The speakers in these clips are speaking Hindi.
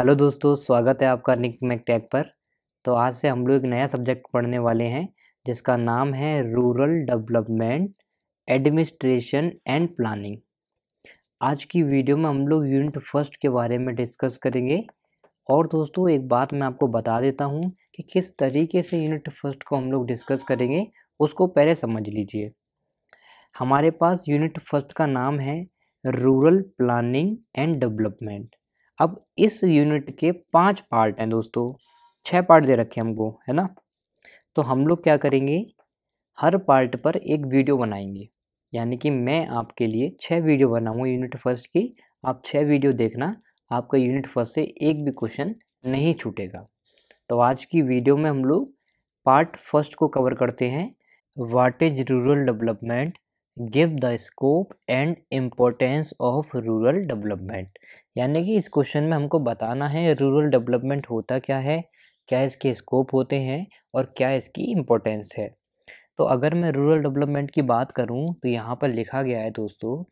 हेलो दोस्तों स्वागत है आपका निक मैक टैग पर तो आज से हम लोग एक नया सब्जेक्ट पढ़ने वाले हैं जिसका नाम है rural development administration and planning आज की वीडियो में हम लोग यूनिट फर्स्ट के बारे में डिस्कस करेंगे और दोस्तों एक बात मैं आपको बता देता हूँ कि किस तरीके से यूनिट फर्स्ट को हम लोग डिस्कस करेंगे उसको पहले समझ लीजिए हमारे पास यूनिट फर्स्ट का नाम है रूरल प्लानिंग एंड डेवलपमेंट अब इस यूनिट के पांच पार्ट हैं दोस्तों छः पार्ट दे रखे हमको है ना तो हम लोग क्या करेंगे हर पार्ट पर एक वीडियो बनाएंगे यानी कि मैं आपके लिए छः वीडियो बनाऊँगा यूनिट फर्स्ट की आप छः वीडियो देखना आपका यूनिट फर्स्ट से एक भी क्वेश्चन नहीं छूटेगा तो आज की वीडियो में हम लोग पार्ट फर्स्ट को कवर करते हैं what is rural development give the scope and importance of rural development यानी कि इस क्वेश्चन में हमको बताना है रूरल डेवलपमेंट होता क्या है क्या इसके स्कोप होते हैं और क्या इसकी इम्पोर्टेंस है तो अगर मैं रूरल डेवलपमेंट की बात करूं तो यहाँ पर लिखा गया है दोस्तों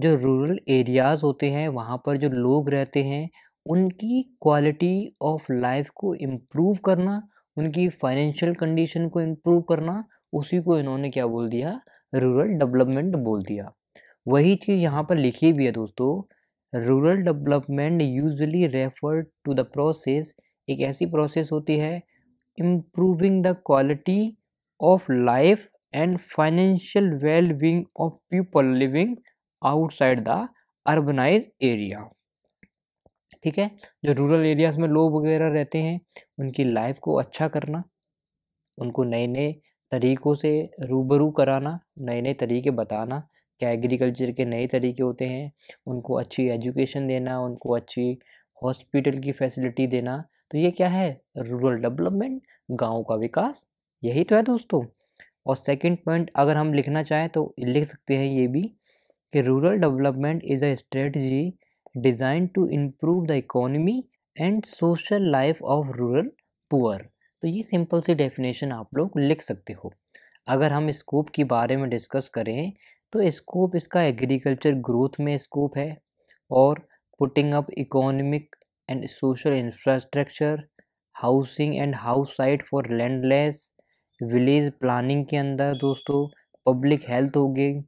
जो रूरल एरियाज़ होते हैं वहाँ पर जो लोग रहते हैं उनकी क्वालिटी ऑफ लाइफ को इम्प्रूव करना उनकी फाइनेंशियल कंडीशन को इम्प्रूव करना उसी को इन्होंने क्या बोल दिया रूरल डेवलपमेंट बोल दिया वही चीज़ यहाँ पर लिखी भी है दोस्तों rural development usually refer to the process एक ऐसी प्रोसेस होती है improving the quality of life and financial well being of people living outside the urbanize area ठीक है जो रूरल एरियाज़ में लोग वगैरह रहते हैं उनकी लाइफ को अच्छा करना उनको नए नए तरीक़ों से रूबरू कराना नए नए तरीक़े बताना क्या एग्रीकल्चर के नए तरीक़े होते हैं उनको अच्छी एजुकेशन देना उनको अच्छी हॉस्पिटल की फैसिलिटी देना तो ये क्या है रूरल डेवलपमेंट गाँव का विकास यही तो है दोस्तों और सेकंड पॉइंट अगर हम लिखना चाहें तो लिख सकते हैं ये भी कि rural development is a strategy design to improve the economy and social life of rural poor तो ये सिंपल सी डेफिनेशन आप लोग लिख सकते हो अगर हम स्कोप के बारे में डिस्कस करें तो स्कोप इसका एग्रीकल्चर ग्रोथ में स्कोप है और putting up economic and social infrastructure housing and house site for landless village planning के अंदर दोस्तों पब्लिक हेल्थ हो गई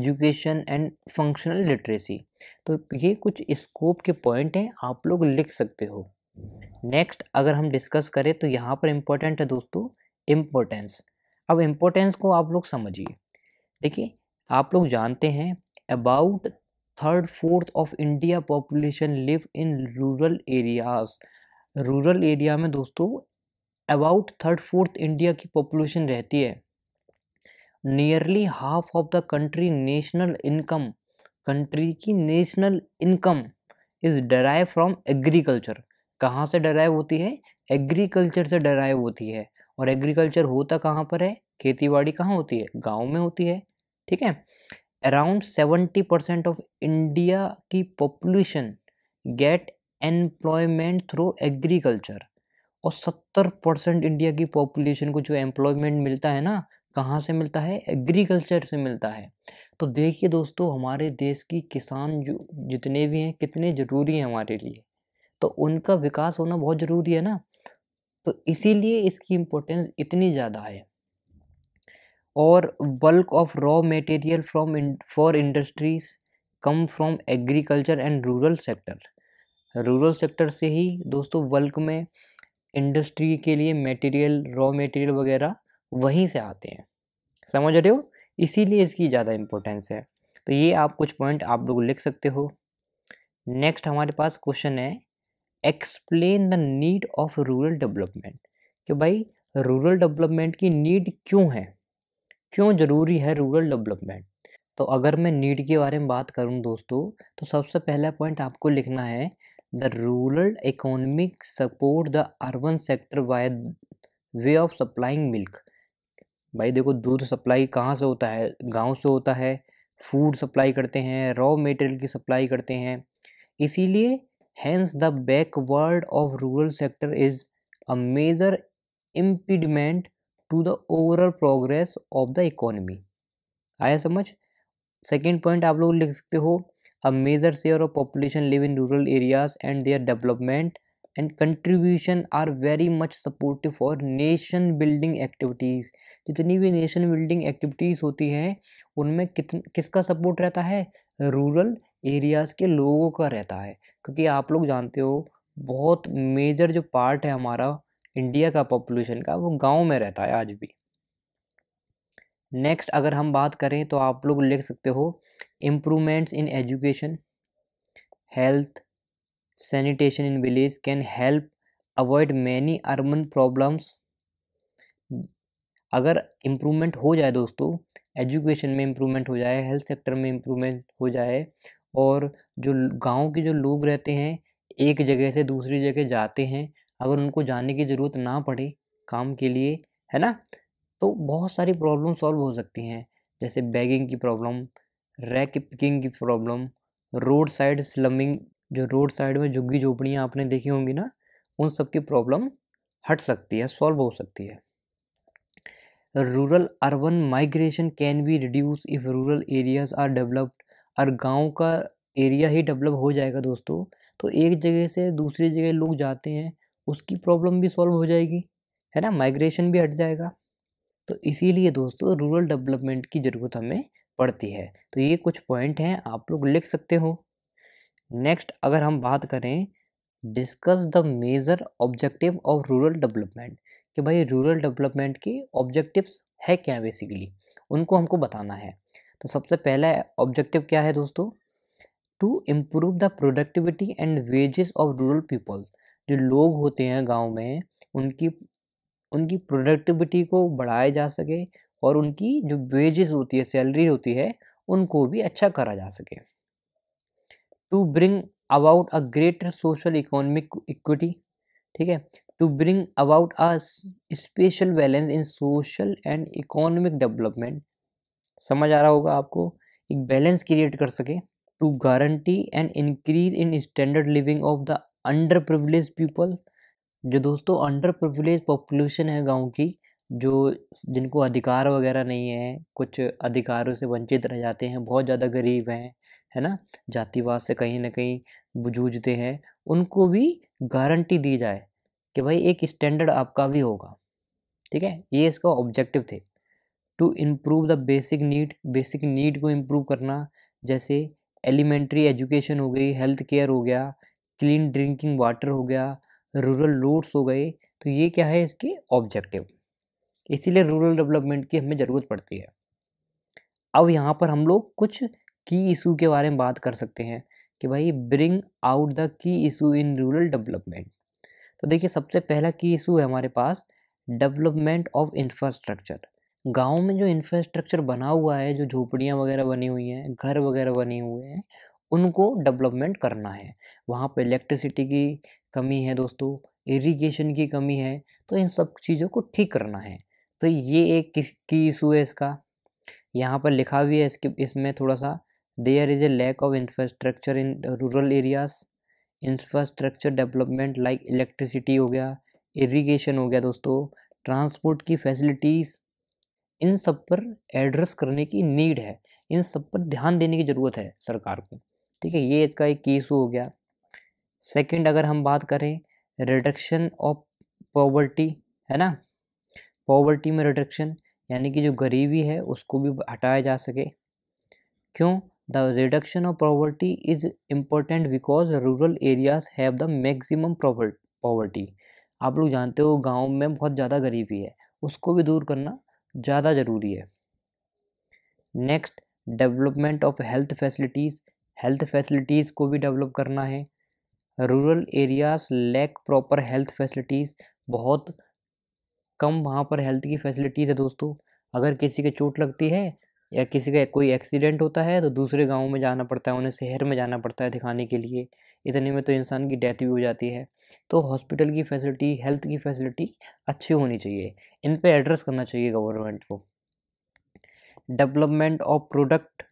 एजुकेशन एंड फंक्शनल लिटरेसी तो ये कुछ स्कोप के पॉइंट हैं आप लोग लिख सकते हो नेक्स्ट अगर हम डिस्कस करें तो यहाँ पर इम्पोर्टेंट है दोस्तों इम्पोर्टेंस अब इम्पोर्टेंस को आप लोग समझिए देखिए आप लोग जानते हैं about third fourth of India population live in rural areas rural area में दोस्तों अबाउट थर्ड फोर्थ इंडिया की पॉपुलेशन रहती है nearly half of the country national income country की national income is derive from agriculture कहाँ से डराइव होती है एग्रीकल्चर से डराइव होती है और एग्रीकल्चर होता कहाँ पर है खेती बाड़ी कहाँ होती है गाँव में होती है ठीक है around seventy percent of India की population get employment through agriculture और सत्तर परसेंट इंडिया की पॉपुलेशन को जो एम्प्लॉयमेंट मिलता है ना कहाँ से मिलता है एग्रीकल्चर से मिलता है तो देखिए दोस्तों हमारे देश की किसान जो जितने भी हैं कितने ज़रूरी हैं हमारे लिए तो उनका विकास होना बहुत ज़रूरी है ना तो इसीलिए इसकी इम्पोर्टेंस इतनी ज़्यादा है और bulk of raw material from for industries come from agriculture and rural sector rural sector से ही दोस्तों बल्क में इंडस्ट्री के लिए मटेरियल रॉ मटेरियल वगैरह वहीं से आते हैं समझ रहे हो इसीलिए इसकी ज़्यादा इम्पोर्टेंस है तो ये आप कुछ पॉइंट आप लोग लिख सकते हो नेक्स्ट हमारे पास क्वेश्चन है explain the need of rural development कि भाई रूरल डेवलपमेंट की नीड क्यों है क्यों ज़रूरी है रूरल डेवलपमेंट तो अगर मैं नीड के बारे में बात करूं दोस्तों तो सबसे पहला पॉइंट आपको लिखना है the rural economic support the urban sector by way of supplying milk भाई देखो दूध सप्लाई कहाँ से होता है गांव से होता है फूड सप्लाई करते हैं रॉ मटेरियल की सप्लाई करते हैं इसीलिए hence the backward of rural sector is a major impediment to the overall progress of the economy आया समझ सेकेंड पॉइंट आप लोग लिख सकते हो a major share of population live in rural areas and their development and contribution are very much supportive for nation building activities जितनी भी नेशन बिल्डिंग एक्टिविटीज़ होती हैं उनमें कितन किसका सपोर्ट रहता है रूरल एरियाज़ के लोगों का रहता है क्योंकि आप लोग जानते हो बहुत मेजर जो पार्ट है हमारा इंडिया का पॉपुलेशन का वो गांव में रहता है आज भी नेक्स्ट अगर हम बात करें तो आप लोग लिख सकते हो improvements in education health sanitation in village can help avoid many urban problems अगर इम्प्रूवमेंट हो जाए दोस्तों एजुकेशन में इम्प्रूवमेंट हो जाए हेल्थ सेक्टर में इम्प्रूवमेंट हो जाए और जो गाँव के जो लोग रहते हैं एक जगह से दूसरी जगह जाते हैं अगर उनको जाने की ज़रूरत ना पड़े काम के लिए है ना तो बहुत सारी प्रॉब्लम सॉल्व हो सकती हैं जैसे बैगिंग की प्रॉब्लम रैक पिकिंग की प्रॉब्लम रोड साइड स्लमिंग जो रोड साइड में झुग्गी झोपड़ियाँ आपने देखी होंगी ना उन सब की प्रॉब्लम हट सकती है सॉल्व हो सकती है rural urban migration can be reduce if rural areas are developed और गांव का एरिया ही डेवलप हो जाएगा दोस्तों तो एक जगह से दूसरी जगह लोग जाते हैं उसकी प्रॉब्लम भी सॉल्व हो जाएगी है ना माइग्रेशन भी हट जाएगा तो इसीलिए दोस्तों रूरल डेवलपमेंट की ज़रूरत हमें पड़ती है तो ये कुछ पॉइंट हैं आप लोग लिख सकते हो नेक्स्ट अगर हम बात करें discuss the major objective of rural development कि भाई रूरल डेवलपमेंट के ऑब्जेक्टिव्स है क्या बेसिकली उनको हमको बताना है तो सबसे पहला ऑब्जेक्टिव क्या है दोस्तों to improve the productivity and wages of rural peoples जो लोग होते हैं गांव में उनकी उनकी प्रोडक्टिविटी को बढ़ाया जा सके और उनकी जो वेजेस होती है सैलरी होती है उनको भी अच्छा करा जा सके to bring about a greater social economic equity ठीक है to bring about a special balance in social and economic development समझ आ रहा होगा आपको एक बैलेंस क्रिएट कर सके to guarantee and increase in standard living of the under privilege people जो दोस्तों अंडर प्रिविलेज पॉपुलेशन है गांव की जो जिनको अधिकार वगैरह नहीं है कुछ अधिकारों से वंचित रह जाते हैं बहुत ज़्यादा गरीब हैं है ना जातिवाद से कहीं ना कहीं जूझते हैं उनको भी गारंटी दी जाए कि भाई एक स्टैंडर्ड आपका भी होगा ठीक है ये इसका ऑब्जेक्टिव थे to improve the basic need basic need को इम्प्रूव करना जैसे एलिमेंट्री एजुकेशन हो गई हेल्थ केयर हो गया क्लीन ड्रिंकिंग वाटर हो गया रूरल रोड्स हो गए तो ये क्या है इसके ऑब्जेक्टिव इसीलिए रूरल डेवलपमेंट की हमें ज़रूरत पड़ती है अब यहाँ पर हम लोग कुछ की इशू के बारे में बात कर सकते हैं कि भाई bring out the key issue in rural development तो देखिए सबसे पहला की इशू है हमारे पास डेवलपमेंट ऑफ इंफ्रास्ट्रक्चर गाँव में जो इंफ्रास्ट्रक्चर बना हुआ है जो झोपड़ियाँ वगैरह बनी हुई हैं घर वगैरह बने हुए हैं उनको डेवलपमेंट करना है वहाँ पर इलेक्ट्रिसिटी की कमी है दोस्तों इरिगेशन की कमी है तो इन सब चीज़ों को ठीक करना है तो ये एक की इशू है इसका यहाँ पर लिखा भी है इसके इसमें थोड़ा सा there is a lack of infrastructure in rural areas infrastructure development like electricity हो गया इरिगेशन हो गया दोस्तों ट्रांसपोर्ट की फैसिलिटीज़ इन सब पर एड्रेस करने की नीड है इन सब पर ध्यान देने की ज़रूरत है सरकार को ठीक है ये इसका एक की हो गया सेकंड अगर हम बात करें रिडक्शन ऑफ पॉवर्टी है ना पॉवर्टी में रिडक्शन यानी कि जो गरीबी है उसको भी हटाया जा सके क्यों the reduction of poverty is important because rural areas have the maximum poverty आप लोग जानते हो गांव में बहुत ज़्यादा गरीबी है उसको भी दूर करना ज़्यादा ज़रूरी है next development of health facilities health facilities को भी डेवलप करना है rural areas lack proper health facilities बहुत कम वहाँ पर हेल्थ की फैसिलिटीज़ है दोस्तों अगर किसी के चोट लगती है या किसी का कोई एक्सीडेंट होता है तो दूसरे गांव में जाना पड़ता है उन्हें शहर में जाना पड़ता है दिखाने के लिए इतने में तो इंसान की डेथ भी हो जाती है तो हॉस्पिटल की फैसिलिटी हेल्थ की फैसिलिटी अच्छी होनी चाहिए इन पर एड्रेस करना चाहिए गवर्नमेंट को डेवलपमेंट ऑफ प्रोडक्ट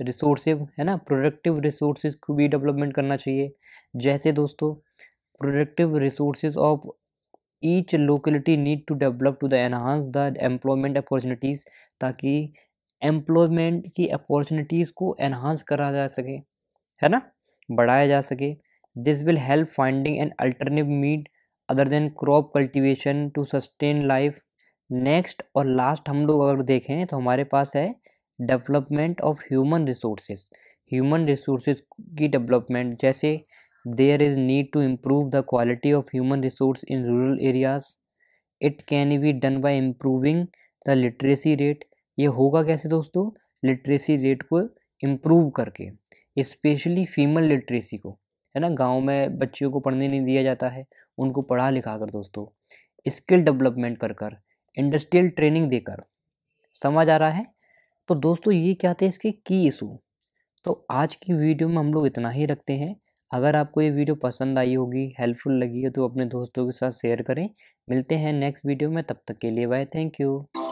रिसोर्सिव है ना प्रोडक्टिव रिसोर्सेज को भी डेवलपमेंट करना चाहिए जैसे दोस्तों productive resources of each locality need to develop to the enhance the employment opportunities ताकि एम्प्लॉयमेंट की अपॉर्चुनिटीज़ को एनहांस करा जा सके है ना बढ़ाया जा सके this will help finding an alternative meet other than crop cultivation to sustain life next और लास्ट हम लोग अगर देखें तो हमारे पास है development of human resources human resources की डेवलपमेंट जैसे there is need to improve the quality of human resource in rural areas it can be done by improving the literacy rate ये होगा कैसे दोस्तों लिटरेसी रेट को इम्प्रूव करके इस्पेशली फीमेल लिटरेसी को है ना गांव में बच्चियों को पढ़ने नहीं दिया जाता है उनको पढ़ा लिखा कर दोस्तों स्किल डेवलपमेंट कर कर इंडस्ट्रियल ट्रेनिंग देकर समझ आ रहा है तो दोस्तों ये क्या थे इसके की इशू तो आज की वीडियो में हम लोग इतना ही रखते हैं अगर आपको ये वीडियो पसंद आई होगी हेल्पफुल लगी है तो अपने दोस्तों के साथ शेयर करें मिलते हैं नेक्स्ट वीडियो में तब तक के लिए बाय थैंक यू